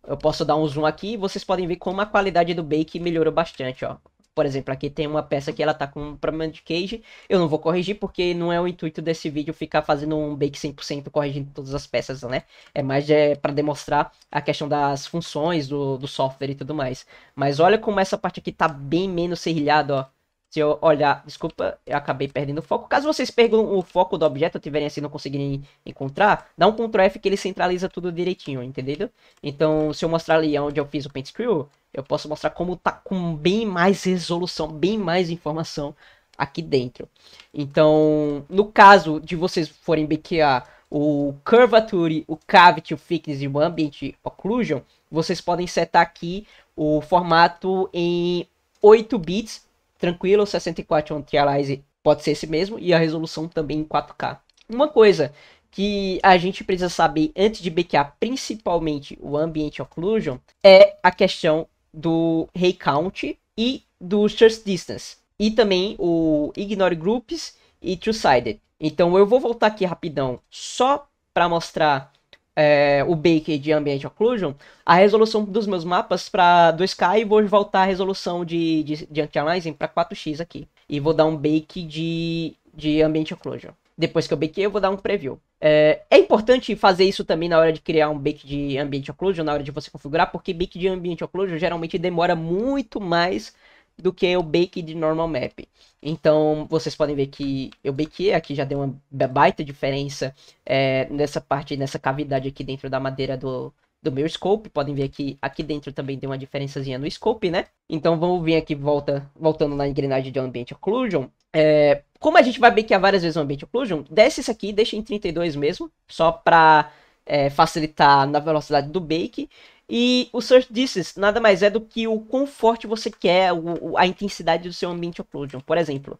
Eu posso dar um zoom aqui e vocês podem ver como a qualidade do bake melhorou bastante, ó. Por exemplo, aqui tem uma peça que ela tá com um problema de cage. Eu não vou corrigir porque não é o intuito desse vídeo ficar fazendo um bake 100% corrigindo todas as peças, né? É mais é, para demonstrar a questão das funções do, do software e tudo mais. Mas olha como essa parte aqui tá bem menos serrilhada, ó. Se eu olhar, desculpa, eu acabei perdendo o foco. Caso vocês percam o foco do objeto, tiverem assim, não conseguirem encontrar, dá um Ctrl F que ele centraliza tudo direitinho, entendeu? Então, se eu mostrar ali onde eu fiz o paint screw, eu posso mostrar como tá com bem mais resolução, bem mais informação aqui dentro. Então, no caso de vocês forem bequear o Curvature, o Cavity, o Thickness e o Ambient Occlusion, vocês podem setar aqui o formato em 8 bits, tranquilo, 64 on trialize pode ser esse mesmo, e a resolução também em 4K. Uma coisa que a gente precisa saber antes de bequear principalmente o Ambient Occlusion é a questão do Ray Count e do Search Distance. E também o Ignore Groups e Two-Sided. Então eu vou voltar aqui rapidão só para mostrar é, o Baker de Ambient Occlusion, a resolução dos meus mapas para 2K e vou voltar a resolução de, de, de Anti-Aliasing para 4X aqui. E vou dar um Bake de, de Ambient Occlusion depois que eu bakei, eu vou dar um preview. É, é, importante fazer isso também na hora de criar um bake de Ambient Occlusion, na hora de você configurar, porque bake de Ambient Occlusion geralmente demora muito mais do que o bake de Normal Map. Então, vocês podem ver que eu bakei, aqui já deu uma baita diferença é, nessa parte, nessa cavidade aqui dentro da madeira do, do meu scope. Podem ver que aqui dentro também deu uma diferençazinha no scope, né? Então, vamos vir aqui, volta, voltando na engrenagem de Ambient Occlusion. É, como a gente vai bakear várias vezes o ambiente occlusion, desce isso aqui, deixa em 32 mesmo, só para é, facilitar na velocidade do bake. E o Search Distance nada mais é do que o quão forte você quer o, a intensidade do seu ambiente occlusion. Por exemplo,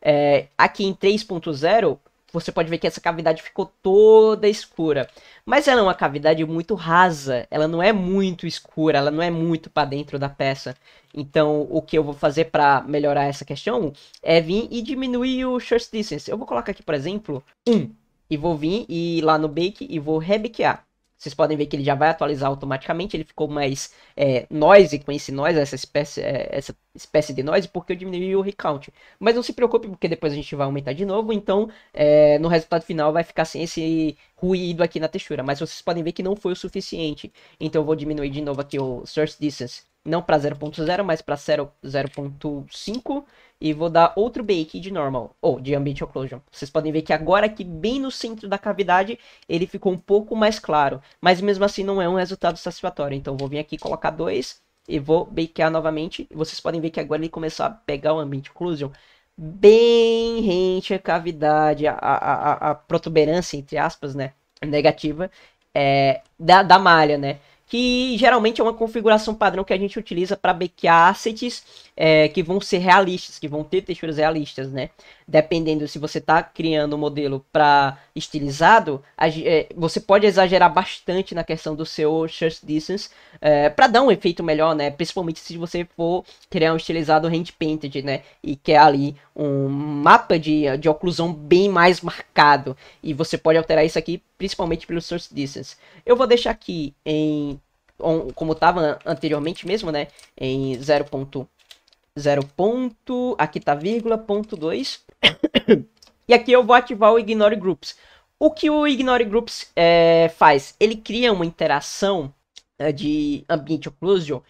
é, aqui em 3.0, você pode ver que essa cavidade ficou toda escura. Mas ela é uma cavidade muito rasa, ela não é muito escura, ela não é muito para dentro da peça. Então, o que eu vou fazer para melhorar essa questão é vir e diminuir o short distance. Eu vou colocar aqui, por exemplo, 1. E vou vir e ir lá no bake e vou rebequear. Vocês podem ver que ele já vai atualizar automaticamente. Ele ficou mais é, noise com esse noise, essa espécie, é, essa espécie de noise, porque eu diminui o recount. Mas não se preocupe, porque depois a gente vai aumentar de novo. Então, é, no resultado final vai ficar sem esse ruído aqui na textura. Mas vocês podem ver que não foi o suficiente. Então, eu vou diminuir de novo aqui o source distance não para 0.0, mas para 0.5 e vou dar outro bake de normal, ou de ambient occlusion. Vocês podem ver que agora aqui bem no centro da cavidade ele ficou um pouco mais claro, mas mesmo assim não é um resultado satisfatório. Então vou vir aqui colocar dois e vou bakear novamente. Vocês podem ver que agora ele começou a pegar o ambient occlusion bem rente à cavidade, a, a, a protuberância, entre aspas, né, negativa é, da, da malha, né que geralmente é uma configuração padrão que a gente utiliza para backar assets é, que vão ser realistas, que vão ter texturas realistas, né? Dependendo se você está criando um modelo para estilizado, a, é, você pode exagerar bastante na questão do seu Shurst Distance é, para dar um efeito melhor, né? Principalmente se você for criar um estilizado hand painted, né? E quer ali um mapa de, de oclusão bem mais marcado. E você pode alterar isso aqui principalmente pelo Source Distance. Eu vou deixar aqui em, como estava anteriormente mesmo, né, em 0. 0. Ponto, aqui está vírgula, ponto 2. e aqui eu vou ativar o Ignore Groups. O que o Ignore Groups é, faz? Ele cria uma interação eh, de ambiente occlusion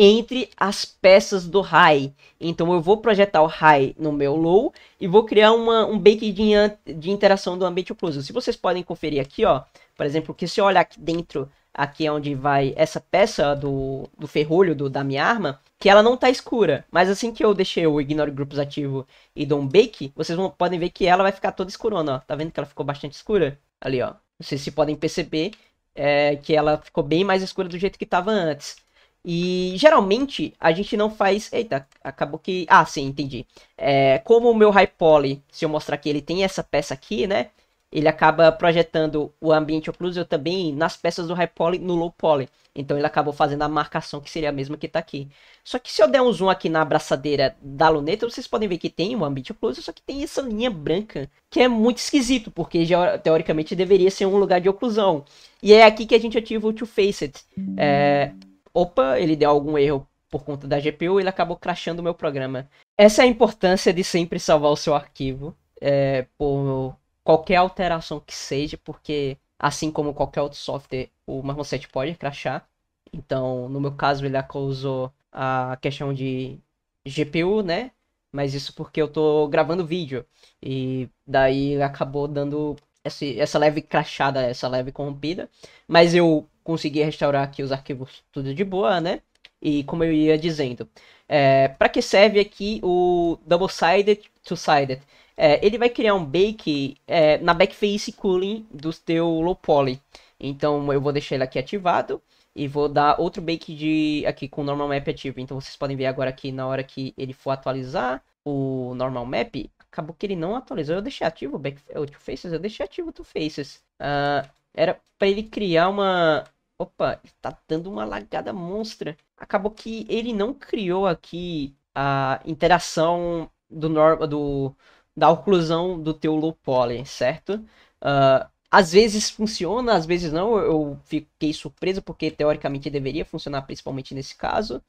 entre as peças do high. Então eu vou projetar o high no meu low e vou criar uma, um bake de, interação do ambiente occlusive. Se vocês podem conferir aqui, ó, por exemplo, que se eu olhar aqui dentro, aqui é onde vai essa peça do, do ferrolho do, da minha arma, que ela não tá escura. Mas assim que eu deixei o Ignore groups ativo e dou um bake, vocês vão, podem ver que ela vai ficar toda escurona, ó. Tá vendo que ela ficou bastante escura? Ali, ó. Vocês se podem perceber é, que ela ficou bem mais escura do jeito que estava antes. E geralmente a gente não faz. Eita, acabou que. Ah, sim, entendi. É, como o meu high poly, se eu mostrar que ele tem essa peça aqui, né? Ele acaba projetando o ambiente occlusal também nas peças do high poly no low poly. Então ele acabou fazendo a marcação que seria a mesma que está aqui. Só que se eu der um zoom aqui na abraçadeira da luneta, vocês podem ver que tem um ambiente occlusal, só que tem essa linha branca, que é muito esquisito, porque teoricamente deveria ser um lugar de oclusão. E é aqui que a gente ativa o two-faced. É, opa, ele deu algum erro por conta da GPU, ele acabou crashando o meu programa. Essa é a importância de sempre salvar o seu arquivo é, por qualquer alteração que seja, porque assim como qualquer outro software, o Marmoset pode crashar. Então, no meu caso, ele causou a questão de GPU, né? Mas isso porque eu tô gravando vídeo. E daí acabou dando essa leve crachada, essa leve corrompida. Mas eu consegui restaurar aqui os arquivos tudo de boa, né? E como eu ia dizendo, é, para que serve aqui o double-sided, two-sided? É, ele vai criar um bake é, na backface cooling do teu low poly. Então eu vou deixar ele aqui ativado e vou dar outro bake de aqui com normal map ativo. Então vocês podem ver agora que na hora que ele for atualizar o normal map, acabou que ele não atualizou. Eu deixei ativo o back o two faces, eu deixei ativo o two faces. Uh, era para ele criar uma opa, está dando uma lagada monstra. Acabou que ele não criou aqui a interação do norma do da oclusão do teu low poly, certo? Uh, às vezes funciona, às vezes não. Eu fiquei surpreso porque teoricamente deveria funcionar, principalmente nesse caso.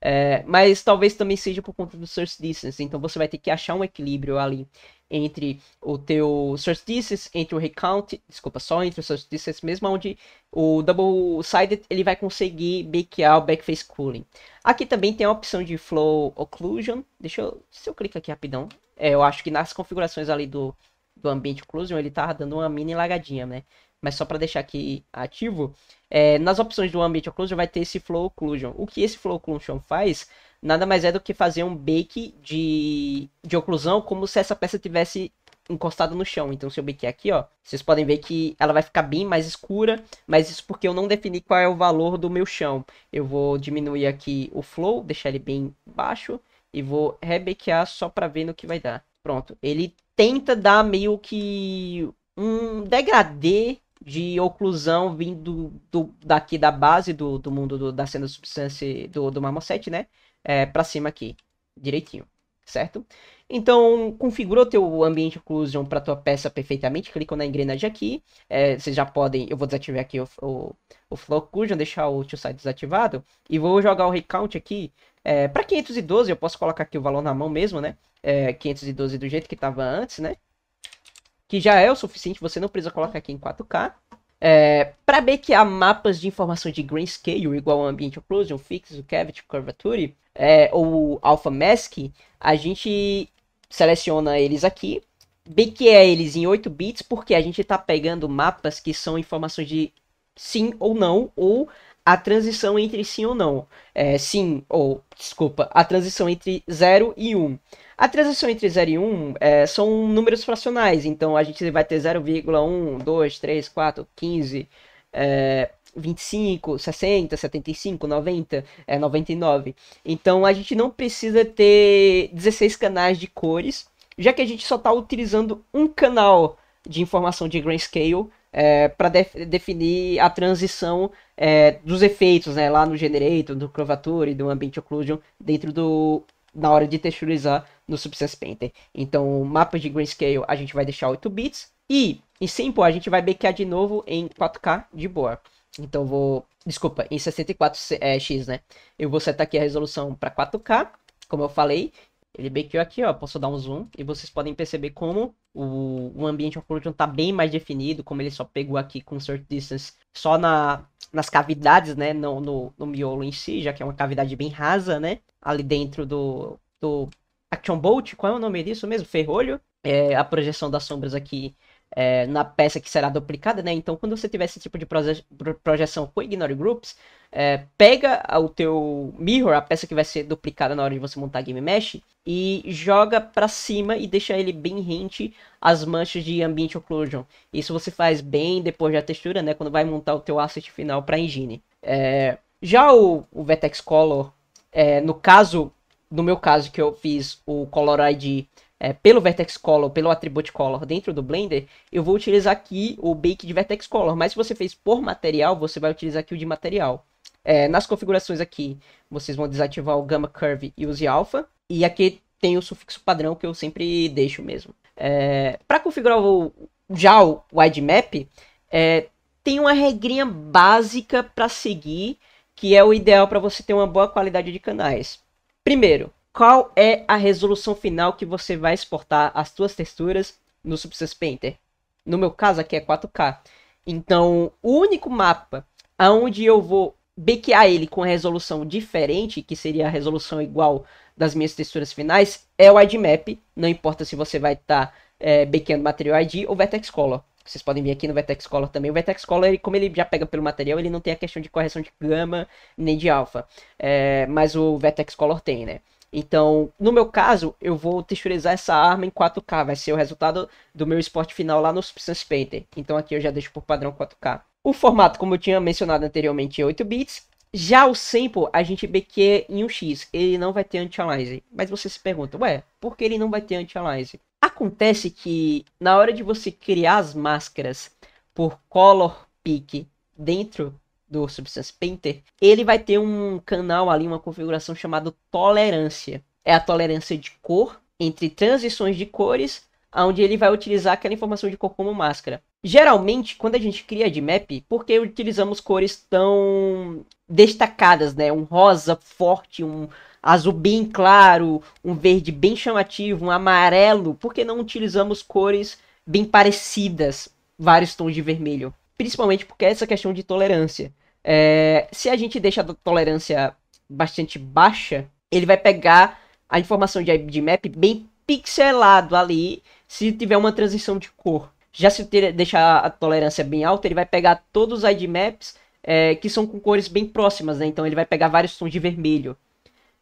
É, mas talvez também seja por conta do source distance. Então você vai ter que achar um equilíbrio ali entre o teu search entre o recount, desculpa, só entre o search mesmo, onde o double-sided ele vai conseguir bakear o backface cooling. Aqui também tem a opção de flow occlusion, deixa eu, se eu clico aqui rapidão, é, eu acho que nas configurações ali do, do ambiente occlusion ele tá dando uma mini lagadinha, né? Mas só para deixar aqui ativo, é, nas opções do ambiente occlusion vai ter esse flow occlusion. O que esse flow occlusion faz nada mais é do que fazer um bake de, de oclusão como se essa peça tivesse encostado no chão. Então, se eu bakear aqui, ó, vocês podem ver que ela vai ficar bem mais escura, mas isso porque eu não defini qual é o valor do meu chão. Eu vou diminuir aqui o flow, deixar ele bem baixo e vou rebequear só para ver no que vai dar. Pronto, ele tenta dar meio que um degradê de oclusão vindo do, daqui da base do, do mundo do, da cena do substância do, do marmoset, né? É, para cima aqui, direitinho, certo? Então, configurou teu ambiente occlusion para tua peça perfeitamente, clica na engrenagem aqui, é, vocês já podem, eu vou desativar aqui o, o, o flow occlusion, deixar o tio site desativado, e vou jogar o recount aqui, é, para 512, eu posso colocar aqui o valor na mão mesmo, né? É, 512 do jeito que estava antes, né? que já é o suficiente, você não precisa colocar aqui em 4K. É, para há mapas de informação de grayscale igual ao Ambient Occlusion, o Cavity, Curvature é, ou Alpha Mask, a gente seleciona eles aqui, é eles em 8 bits, porque a gente está pegando mapas que são informações de sim ou não, ou a transição entre sim ou não. É, sim, ou, desculpa, a transição entre 0 e 1. Um. A transição entre 0 e 1 um, é, são números fracionais, então a gente vai ter 0,1, 2, 3, 4, 15, é, 25, 60, 75, 90, é, 99. Então a gente não precisa ter 16 canais de cores, já que a gente só está utilizando um canal de informação de grayscale é, para de definir a transição é, dos efeitos né, lá no generator, do curvature, do ambient occlusion, dentro do na hora de texturizar no Subsess Painter. Então, o mapa de grayscale a gente vai deixar 8 bits e em Simple a gente vai bequear de novo em 4K de boa. Então vou, desculpa, em 64x, é, né? Eu vou setar aqui a resolução para 4K, como eu falei, ele bakeou aqui, ó. Posso dar um zoom e vocês podem perceber como o, o ambiente occlusion tá bem mais definido, como ele só pegou aqui com certain distance só na, nas cavidades, né? No, no, no miolo em si, já que é uma cavidade bem rasa, né? Ali dentro do, do Action Bolt, qual é o nome disso mesmo? Ferrolho. É, a projeção das sombras aqui é, na peça que será duplicada, né? Então, quando você tiver esse tipo de proje projeção com Ignore Groups, é, pega o teu Mirror, a peça que vai ser duplicada na hora de você montar a Game Mesh, e joga para cima e deixa ele bem rente às manchas de Ambient Occlusion. Isso você faz bem depois da textura, né? Quando vai montar o teu asset final para Engine. É, já o, o Vertex Color, é, no caso, no meu caso que eu fiz o Color ID é, pelo Vertex Color, pelo atributo Color dentro do Blender, eu vou utilizar aqui o Bake de Vertex Color, mas se você fez por material, você vai utilizar aqui o de material. É, nas configurações aqui, vocês vão desativar o Gamma Curve e use Alpha, e aqui tem o sufixo padrão que eu sempre deixo mesmo. É, Para configurar o, já o Wide é, tem uma regrinha básica para seguir, que é o ideal para você ter uma boa qualidade de canais. Primeiro, qual é a resolução final que você vai exportar as suas texturas no Substance Painter. No meu caso aqui é 4K. Então, o único mapa aonde eu vou bequear ele com resolução diferente, que seria a resolução igual das minhas texturas finais, é o IDMAP. Não importa se você vai estar tá, é, bequeando material ID ou Vertex Color. Vocês podem ver aqui no Vertex Color também. O Vertex Color, ele, como ele já pega pelo material, ele não tem a questão de correção de gama nem de alfa. É, mas o Vertex Color tem, né? Então, no meu caso, eu vou texturizar essa arma em 4K, vai ser o resultado do meu esporte final lá no Substance Painter. Então aqui eu já deixo por padrão 4K. O formato, como eu tinha mencionado anteriormente, é 8 bits. Já o sample, a gente é em 1x, ele não vai ter anti-aliasing. Mas você se pergunta, ué, por que ele não vai ter anti-aliasing? Acontece que na hora de você criar as máscaras por color pick dentro do Substance Painter, ele vai ter um canal ali, uma configuração chamada tolerância. É a tolerância de cor entre transições de cores, onde ele vai utilizar aquela informação de cor como máscara. Geralmente, quando a gente cria de map, porque utilizamos cores tão destacadas, né? Um rosa forte, um azul bem claro, um verde bem chamativo, um amarelo, por que não utilizamos cores bem parecidas, vários tons de vermelho, principalmente porque é essa questão de tolerância. É, se a gente deixa a tolerância bastante baixa, ele vai pegar a informação de IDMAP bem pixelado ali, se tiver uma transição de cor. Já se ter, deixar a tolerância bem alta, ele vai pegar todos os IDMAPs é, que são com cores bem próximas, né? Então ele vai pegar vários tons de vermelho.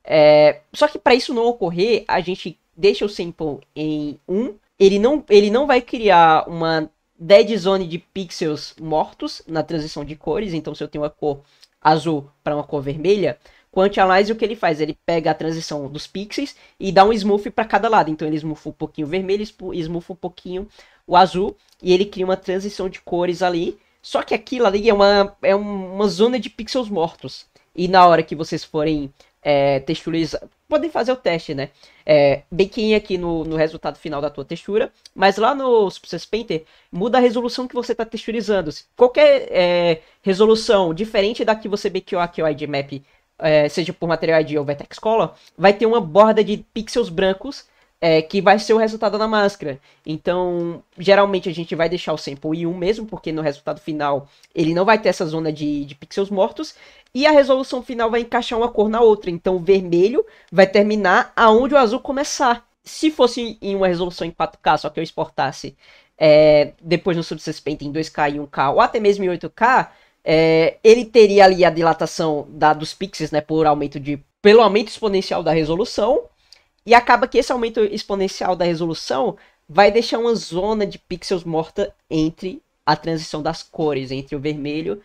É, só que para isso não ocorrer, a gente deixa o sample em 1. Ele não, ele não vai criar uma dead zone de pixels mortos na transição de cores. Então, se eu tenho uma cor azul para uma cor vermelha, com o que ele faz? Ele pega a transição dos pixels e dá um smooth para cada lado. Então, ele smooth um pouquinho o vermelho, smooth um pouquinho o azul e ele cria uma transição de cores ali. Só que aquilo ali é uma, é uma zona de pixels mortos. E na hora que vocês forem é, texturizar. Podem fazer o teste, né? É, é, aqui no, no resultado final da tua textura, mas lá no Success Painter muda a resolução que você está texturizando. Qualquer é, resolução diferente da que você bequeou aqui o IDMAP, é, seja por Material ID ou Vertex Color, vai ter uma borda de pixels brancos é, que vai ser o resultado na máscara. Então, geralmente a gente vai deixar o sample em 1 mesmo, porque no resultado final ele não vai ter essa zona de, de pixels mortos. E a resolução final vai encaixar uma cor na outra. Então, o vermelho vai terminar aonde o azul começar. Se fosse em uma resolução em 4K, só que eu exportasse é, depois no Subsys Paint em 2K e 1K, ou até mesmo em 8K, é, ele teria ali a dilatação da, dos pixels, né, por aumento de, pelo aumento exponencial da resolução, e acaba que esse aumento exponencial da resolução vai deixar uma zona de pixels morta entre a transição das cores, entre o vermelho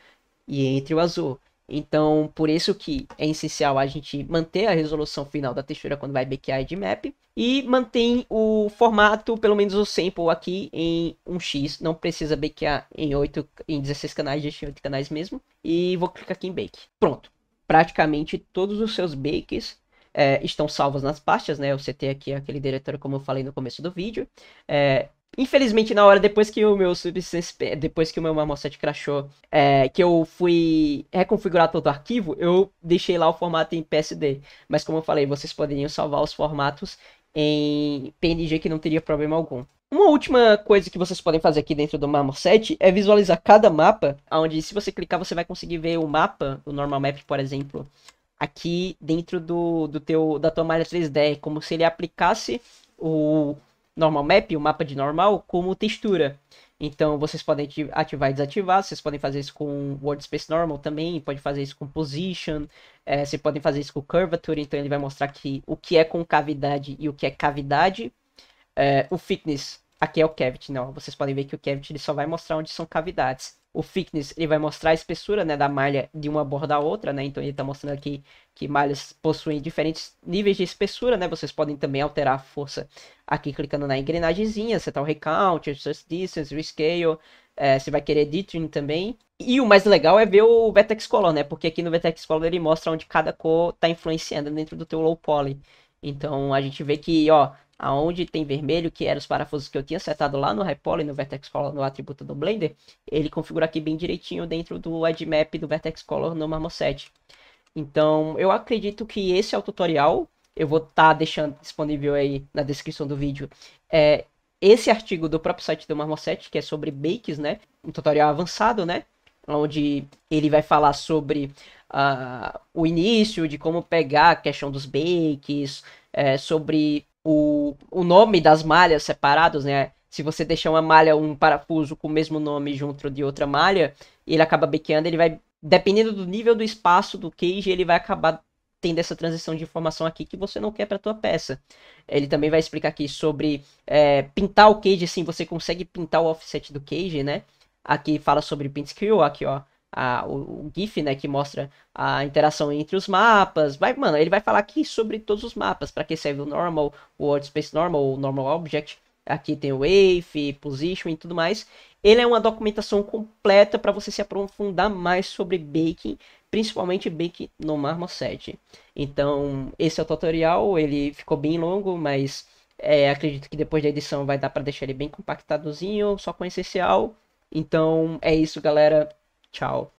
e entre o azul. Então, por isso que é essencial a gente manter a resolução final da textura quando vai bequear a map e mantém o formato, pelo menos o sample aqui em 1x, não precisa bequear em 8 em 16 canais, deixa em 8 canais mesmo. E vou clicar aqui em bake. Pronto. Praticamente todos os seus bakes é, estão salvas nas pastas, né? Eu citei aqui aquele diretor, como eu falei no começo do vídeo. É, infelizmente, na hora depois que o meu subsistence, depois que o meu marmoset crashou, é, que eu fui reconfigurar todo o arquivo, eu deixei lá o formato em PSD. Mas como eu falei, vocês poderiam salvar os formatos em PNG que não teria problema algum. Uma última coisa que vocês podem fazer aqui dentro do Marmoset é visualizar cada mapa, onde se você clicar você vai conseguir ver o mapa, o normal map, por exemplo, aqui dentro do, do teu, da tua malha 3D, como se ele aplicasse o normal map, o mapa de normal, como textura. Então vocês podem ativar e desativar, vocês podem fazer isso com World Space Normal também, pode fazer isso com Position, é, vocês podem fazer isso com Curvature, então ele vai mostrar aqui o que é concavidade e o que é cavidade. É, o fitness aqui é o Cavity, não, vocês podem ver que o Cavity ele só vai mostrar onde são cavidades o thickness ele vai mostrar a espessura né, da malha de uma borda à outra, né? Então ele está mostrando aqui que malhas possuem diferentes níveis de espessura, né? Vocês podem também alterar a força aqui clicando na engrenagemzinha, setar o recount, adjust distance, rescale, é, você vai querer dithering também. E o mais legal é ver o vertex color, né? Porque aqui no vertex color ele mostra onde cada cor está influenciando dentro do teu low poly. Então a gente vê que, ó, aonde tem vermelho, que eram os parafusos que eu tinha setado lá no Hypoly no Vertex Color, no atributo do Blender, ele configura aqui bem direitinho dentro do Edmap do Vertex Color no Marmoset. Então, eu acredito que esse é o tutorial. Eu vou estar tá deixando disponível aí na descrição do vídeo é, esse artigo do próprio site do Marmoset, que é sobre bakes, né? Um tutorial avançado, né? Onde ele vai falar sobre uh, o início, de como pegar a questão dos bakes, é, sobre o, o nome das malhas separados, né? Se você deixar uma malha, um parafuso com o mesmo nome junto de outra malha, ele acaba bequeando, ele vai. Dependendo do nível do espaço do cage, ele vai acabar tendo essa transição de informação aqui que você não quer para tua peça. Ele também vai explicar aqui sobre é, pintar o cage, assim, você consegue pintar o offset do cage, né? Aqui fala sobre paint skill, aqui ó, a, o, o, GIF, né, que mostra a interação entre os mapas. Vai, mano, ele vai falar aqui sobre todos os mapas, para que serve o normal, o World Space Normal, o Normal Object. Aqui tem o Wave, Position e tudo mais. Ele é uma documentação completa para você se aprofundar mais sobre baking, principalmente baking no Marmoset. Então, esse é o tutorial, ele ficou bem longo, mas é, acredito que depois da edição vai dar para deixar ele bem compactadozinho, só com o essencial. Então, é isso, galera. Ciao.